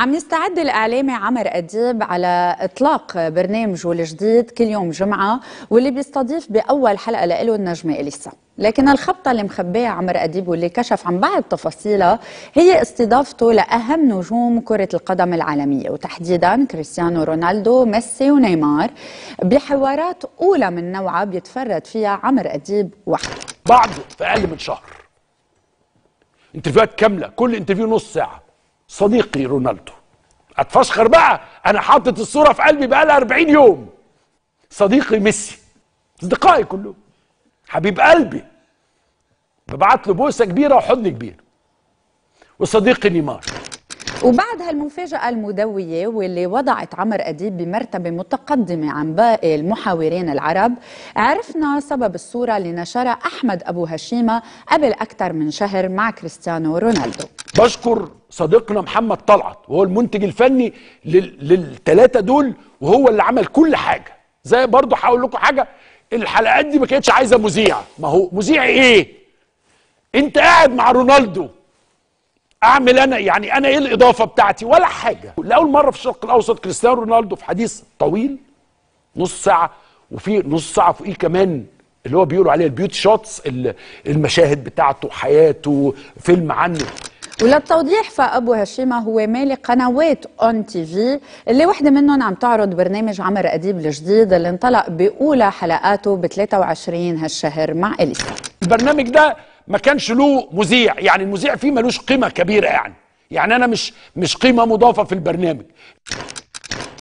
عم يستعد الإعلامي عمر أديب على إطلاق برنامجه الجديد كل يوم جمعة واللي بيستضيف بأول حلقة له النجمة إليسا لكن الخبطة اللي مخبية عمر أديب واللي كشف عن بعض تفاصيلها هي استضافته لأهم نجوم كرة القدم العالمية وتحديدا كريستيانو رونالدو ميسي ونيمار بحوارات أولى من نوعها بيتفرد فيها عمر أديب وحده بعد في أقل من شهر انترفيوهات كاملة كل انترفيو نص ساعة صديقي رونالدو اتفشخر بقى انا حاطط الصوره في قلبي بقى لها 40 يوم صديقي ميسي اصدقائي كلهم حبيب قلبي ببعت له بوسه كبيره وحضن كبير وصديقي نيمار وبعد هالمفاجأة المدوية واللي وضعت عمر أديب بمرتبة متقدمة عن باقي المحاورين العرب عرفنا سبب الصورة اللي نشرها أحمد أبو هشيمة قبل أكثر من شهر مع كريستيانو رونالدو بشكر صديقنا محمد طلعت وهو المنتج الفني للتلاتة دول وهو اللي عمل كل حاجه زي برضو هقول لكم حاجه الحلقات دي ما كانتش عايزه مذيع ما هو مذيع ايه انت قاعد مع رونالدو اعمل انا يعني انا ايه الاضافه بتاعتي ولا حاجه لاول مره في الشرق الاوسط كريستيانو رونالدو في حديث طويل نص ساعه وفي نص ساعه فوقيه كمان اللي هو بيقولوا عليه البيوت شوتس المشاهد بتاعته حياته فيلم عنه وللتوضيح فابو هشيمه هو مالي قنوات اون تي في اللي وحده منهم عم تعرض برنامج عمر اديب الجديد اللي انطلق باولى حلقاته ب 23 هالشهر مع اليسا البرنامج ده ما كانش له مذيع يعني المذيع فيه ملوش قيمه كبيره يعني يعني انا مش مش قيمه مضافه في البرنامج